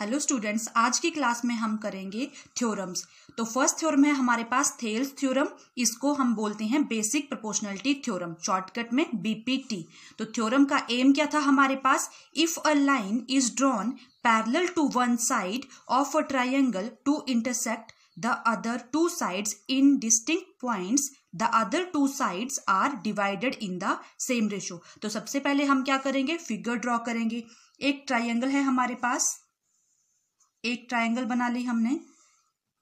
Hello students आज की class में हम करेंगे थ्योरम्स तो फर्स्ट थ्योरम है हमारे पास थेल्स थ्योरम इसको हम बोलते हैं बेसिक प्रोपोर्शनलिटी थ्योरम शॉर्टकट में बीपीटी तो थ्योरम का एम क्या था हमारे पास if a line is drawn parallel to one side of a triangle to intersect the other two sides in distinct points the other two side are divided in the same ratio तो सबसे पहले हम क्या करेंगे figure draw करेंगे एक triangle है हमारे पास एक ट्राइंगल बना ली हमने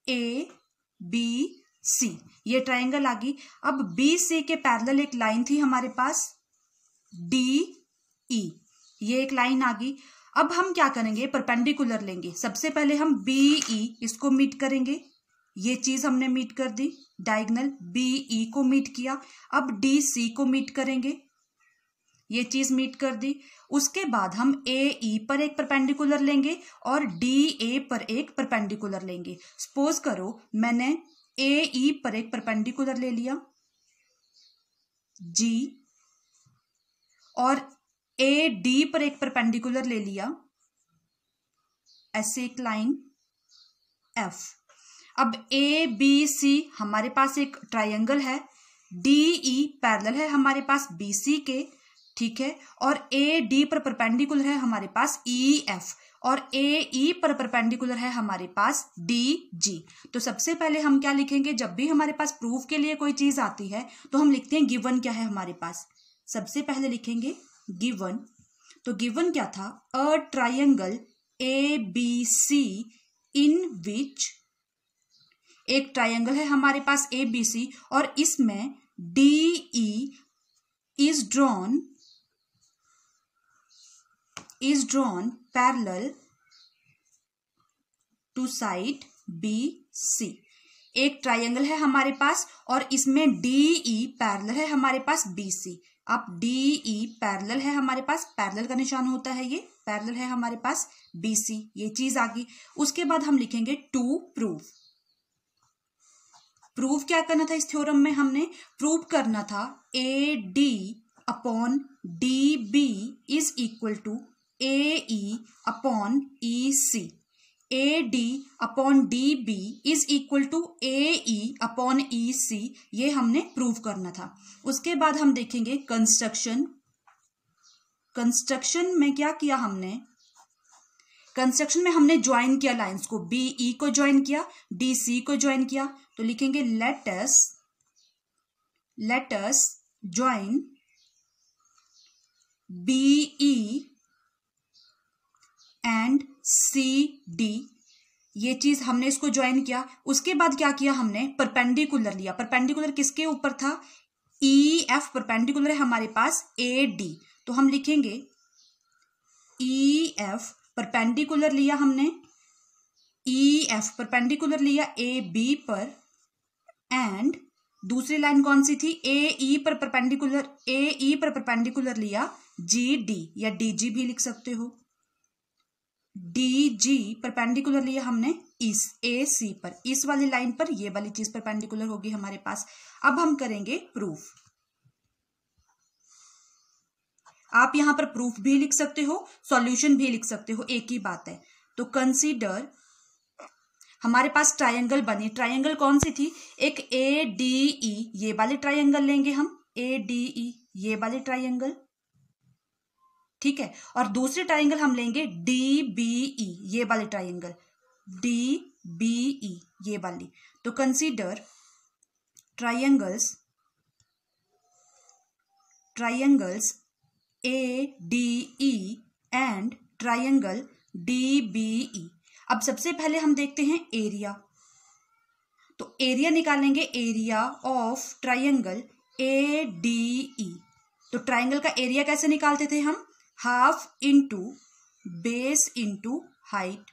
ए बी सी ये ट्राइंगल आ गई अब बी सी के पैरेलल एक लाइन थी हमारे पास डी ई e. ये एक लाइन आ गई अब हम क्या करेंगे परपेंडिकुलर लेंगे सबसे पहले हम बी ई e, इसको मीट करेंगे ये चीज हमने मीट कर दी डायगनल बी ई को मीट किया अब डी सी को मीट करेंगे ये चीज मीट कर दी उसके बाद हम ए ई e पर एक परपेंडिकुलर लेंगे और डी ए पर एक परपेंडिकुलर लेंगे सपोज करो मैंने ए ई e पर एक परपेंडिकुलर ले लिया जी और ए डी पर एक परपेंडिकुलर ले लिया ऐसे एक लाइन एफ अब ए बी सी हमारे पास एक ट्रायंगल है डी ई पैरल है हमारे पास बी सी के ठीक है और ए डी पर परपेंडिकुलर है हमारे पास ई e, एफ और ए ई e पर परपेंडिकुलर है हमारे पास डी जी तो सबसे पहले हम क्या लिखेंगे जब भी हमारे पास प्रूफ के लिए कोई चीज आती है तो हम लिखते हैं गिवन क्या है हमारे पास सबसे पहले लिखेंगे गिवन तो गिवन क्या था a triangle A B C इन विच एक ट्राइंगल है हमारे पास ए बी सी और इसमें D E is drawn is drawn parallel to side B C एक ट्राइंगल है हमारे पास और इसमें डी ई पैरल है हमारे पास बी सी अब डी ई पैरल है हमारे पास पैरल का निशान होता है ये पैरल है हमारे पास बी सी ये चीज आ गई उसके बाद हम लिखेंगे टू प्रूफ प्रूफ क्या करना था इस थ्योरम में हमने प्रूफ करना था A D upon D B is equal to A E upon E C A D upon D B is equal to A E upon E C ये हमने प्रूव करना था उसके बाद हम देखेंगे कंस्ट्रक्शन कंस्ट्रक्शन में क्या किया हमने कंस्ट्रक्शन में हमने ज्वाइन किया लाइंस को बी ई e को ज्वाइन किया डी सी को ज्वाइन किया तो लिखेंगे लेटस लेटस ज्वाइन बी ये चीज हमने इसको ज्वाइन किया उसके बाद क्या किया हमने परपेंडिकुलर लिया परपेंडिकुलर किसके ऊपर था ई एफ परपेंडिकुलर है हमारे पास ए डी तो हम लिखेंगे ई एफ परपेंडिकुलर लिया हमने ई एफ परपेंडिकुलर लिया ए बी पर एंड दूसरी लाइन कौन सी थी ए ई e पर परपेंडिकुलर ए ई पर परपेंडिकुलर लिया जी डी या डी जी भी लिख सकते हो डी जी परपेंडिकुलर लिया हमने इस ए सी पर इस वाली लाइन पर ये वाली चीज परपेंडिकुलर होगी हमारे पास अब हम करेंगे प्रूफ आप यहां पर प्रूफ भी लिख सकते हो सॉल्यूशन भी लिख सकते हो एक ही बात है तो कंसीडर हमारे पास ट्रायंगल बनी ट्रायंगल कौन सी थी एक ए डी ई ये वाले ट्रायंगल लेंगे हम ए डी ई ये वाली ट्रायंगल ठीक है और दूसरे ट्राइंगल हम लेंगे डी बी ई ये वाली ट्राइंगल डी बी ई ये वाली तो consider triangles triangles A and triangle D B E अब सबसे पहले हम देखते हैं एरिया तो एरिया निकालेंगे area of triangle A E तो ट्राइंगल का एरिया कैसे निकालते थे हम half into base into height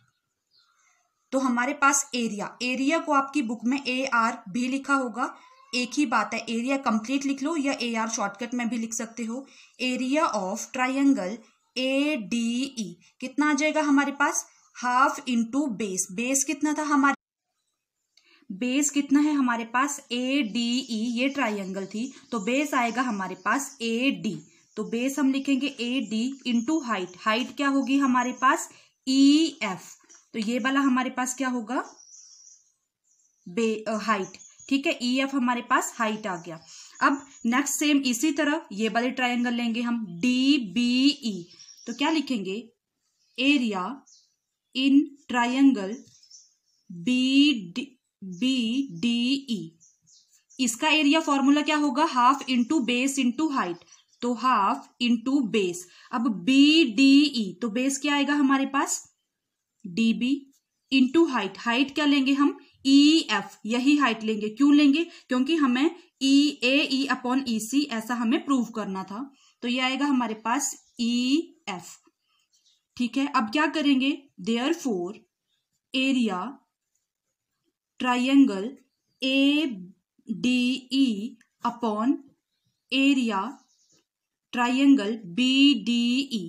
तो हमारे पास एरिया एरिया को आपकी बुक में ए आर भी लिखा होगा एक ही बात है एरिया कंप्लीट लिख लो या ए आर शॉर्टकट में भी लिख सकते हो area of triangle A D E कितना आ जाएगा हमारे पास हाफ इंटू बेस बेस कितना था हमारे बेस कितना है हमारे पास ए डी ई ये ट्राइंगल थी तो बेस आएगा हमारे पास ए डी तो बेस हम लिखेंगे A D into height height क्या होगी हमारे पास ई e, एफ तो ये वाला हमारे पास क्या होगा बे हाइट uh, ठीक है ई e, एफ हमारे पास हाइट आ गया अब नेक्स्ट सेम इसी तरह ये वाले ट्रायंगल लेंगे हम डी बी ई तो क्या लिखेंगे area in triangle B D B D E इसका एरिया फॉर्मूला क्या होगा half into base into height तो हाफ इंटू बेस अब बी डी ई तो बेस क्या आएगा हमारे पास D B into height height क्या लेंगे हम ई e, एफ यही हाइट लेंगे क्यों लेंगे क्योंकि हमें ई ए ई अपॉन ई सी ऐसा हमें प्रूव करना था तो ये आएगा हमारे पास ई e, एफ ठीक है अब क्या करेंगे therefore area triangle A D E upon area triangle B D E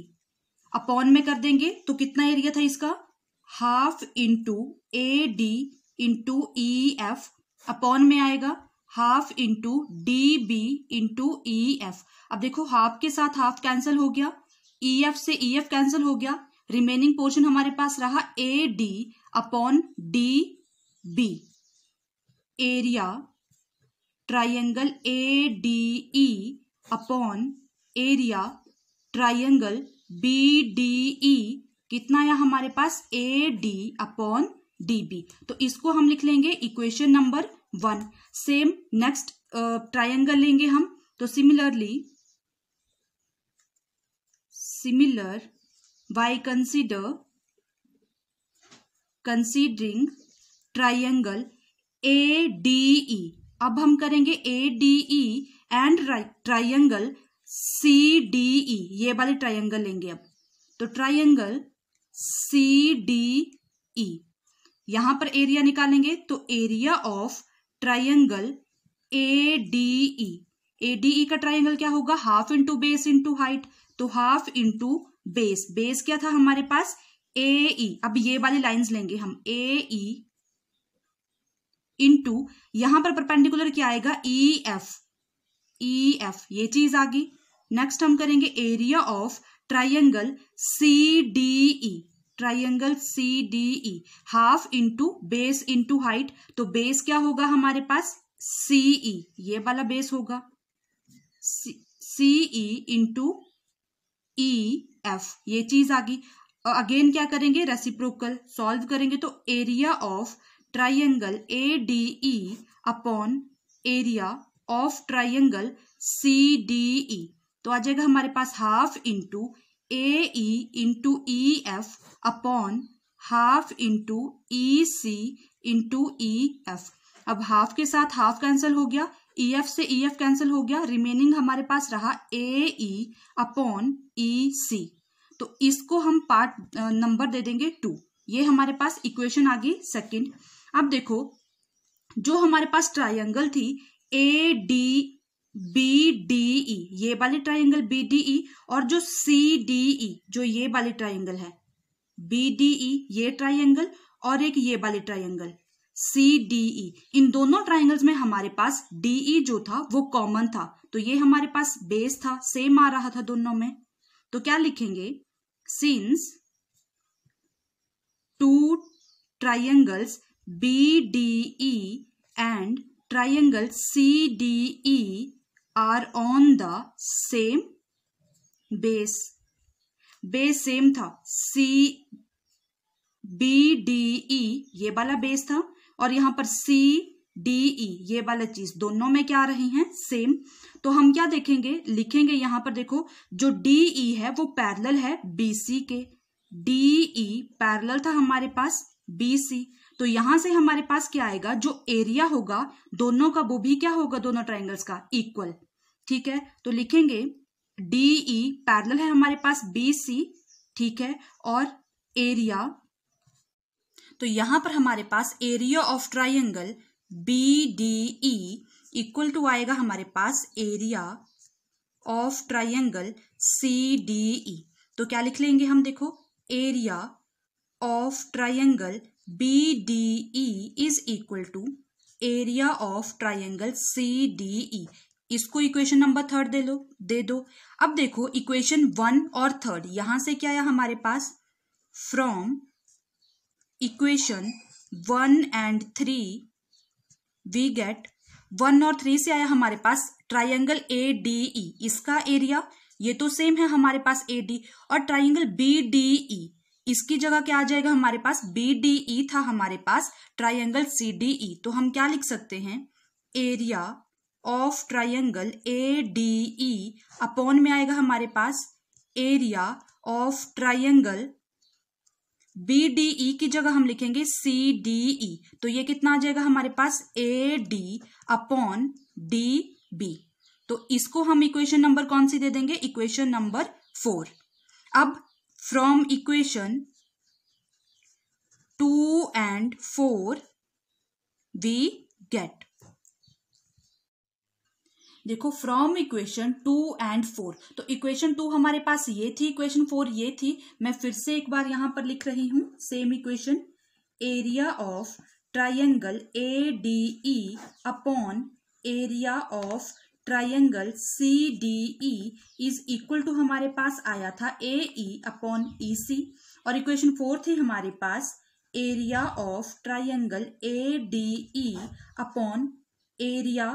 upon में कर देंगे तो कितना एरिया था इसका half into A D into E F upon में आएगा half into D B into E F अब देखो हाफ के साथ हाफ कैंसिल हो गया ई e एफ से ई e एफ कैंसिल हो गया रिमेनिंग पोर्शन हमारे पास रहा A D upon D B area triangle A D E upon area triangle B D E कितना है हमारे पास A D upon D B तो इसको हम लिख लेंगे equation number one same next triangle लेंगे हम तो similarly similar considering triangle A D E अब हम करेंगे A E and triangle C D E ये वाली ट्राइंगल लेंगे अब तो ट्राइंगल सी डी ई यहां पर एरिया निकालेंगे तो area of triangle A D E A D E का ट्राइंगल क्या होगा half into base into height तो हाफ इंटू बेस बेस क्या था हमारे पास ए ई e, अब ये वाली लाइंस लेंगे हम ए ई इंटू यहां पर परपेंडिकुलर क्या आएगा ई एफ ई एफ ये चीज आ गई नेक्स्ट हम करेंगे area of triangle C D E triangle C D E half into base into height तो बेस क्या होगा हमारे पास सीई e. ये वाला बेस होगा सीई इंटू ई एफ ये चीज आ गई अगेन क्या करेंगे रेसिप्रोकल सॉल्व करेंगे तो area of triangle A D E upon area of triangle C D E तो आ जाएगा हमारे पास half into A E into E F upon half into E C into E F अब हाफ के साथ हाफ कैंसिल हो गया ई e एफ से ई एफ कैंसिल हो गया रिमेनिंग हमारे पास रहा ए ई अपॉन ई सी तो इसको हम पार्ट नंबर दे देंगे टू ये हमारे पास इक्वेशन आ गई सेकेंड अब देखो जो हमारे पास ट्रायंगल थी A D B D E ये वाली ट्राइंगल बी डी ई और जो सी डी ई जो ये वाली ट्राइंगल है बी डी ई ये ट्राइंगल और एक ये वाली ट्राइंगल सी डी ई इन दोनों ट्राइंगल्स में हमारे पास डी ई e जो था वो कॉमन था तो ये हमारे पास बेस था सेम आ रहा था दोनों में तो क्या लिखेंगे since two triangles B D E and C D E are on the same base base same था सी बी डी ई ये वाला बेस था और यहां पर सी डी ई ये वाला चीज दोनों में क्या रही हैं सेम तो हम क्या देखेंगे लिखेंगे यहां पर देखो जो डी ई e है वो पैरल है बी सी के डी ई पैरल था हमारे पास बी सी तो यहां से हमारे पास क्या आएगा जो एरिया होगा दोनों का वो भी क्या होगा दोनों ट्राइंगल्स का इक्वल ठीक है तो लिखेंगे डीई पैरल e, है हमारे पास बी सी ठीक है और एरिया तो यहां पर हमारे पास area of triangle B D E equal to आएगा हमारे पास area of triangle C D E तो क्या लिख लेंगे हम देखो area of triangle B D E is equal to area of triangle C D E इसको इक्वेशन नंबर थर्ड दे लो दे दो अब देखो इक्वेशन वन और थर्ड यहां से क्या आया हमारे पास from equation one and three we get one और थ्री से आया हमारे पास ट्राइंगल ए डी ई इसका एरिया ये तो सेम है हमारे पास ए डी और ट्राइंगल बी डी ई इसकी जगह क्या आ जाएगा हमारे पास बी डी ई था हमारे पास ट्राइंगल सी डी ई तो हम क्या लिख सकते हैं area of triangle A D E upon में आएगा हमारे पास area of triangle B D E की जगह हम लिखेंगे सी डी ई तो ये कितना आ जाएगा हमारे पास A D upon D B तो इसको हम इक्वेशन नंबर कौन सी दे देंगे इक्वेशन नंबर फोर अब from equation 2 and 4 we get देखो from equation two and four तो इक्वेशन टू हमारे पास ये थी इक्वेशन फोर ये थी मैं फिर से एक बार यहां पर लिख रही हूं same equation area of triangle A D E upon area of triangle C D E is equal to हमारे पास आया था ए ई अपॉन ई सी और इक्वेशन फोर थी हमारे पास area of triangle A D E upon area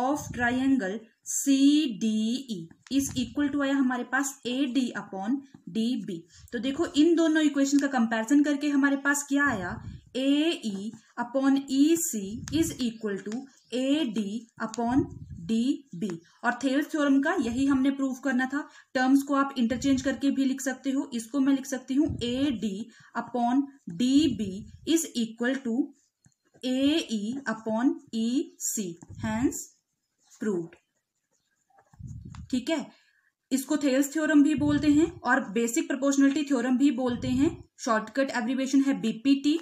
of triangle C D E is equal to आया हमारे पास A D upon D B तो देखो इन दोनों इक्वेशन का कंपैरिजन करके हमारे पास क्या आया A E upon E C is equal to A D upon D B और थेल्स थ्योरम का यही हमने प्रूव करना था टर्म्स को आप इंटरचेंज करके भी लिख सकते हो इसको मैं लिख सकती हूँ A D upon D B is equal to A E upon E C hence proved ठीक है इसको थेल्स थ्योरम भी बोलते हैं और बेसिक प्रोपोर्शनलिटी थ्योरम भी बोलते हैं शॉर्टकट एब्रीवेशन है बीपीटी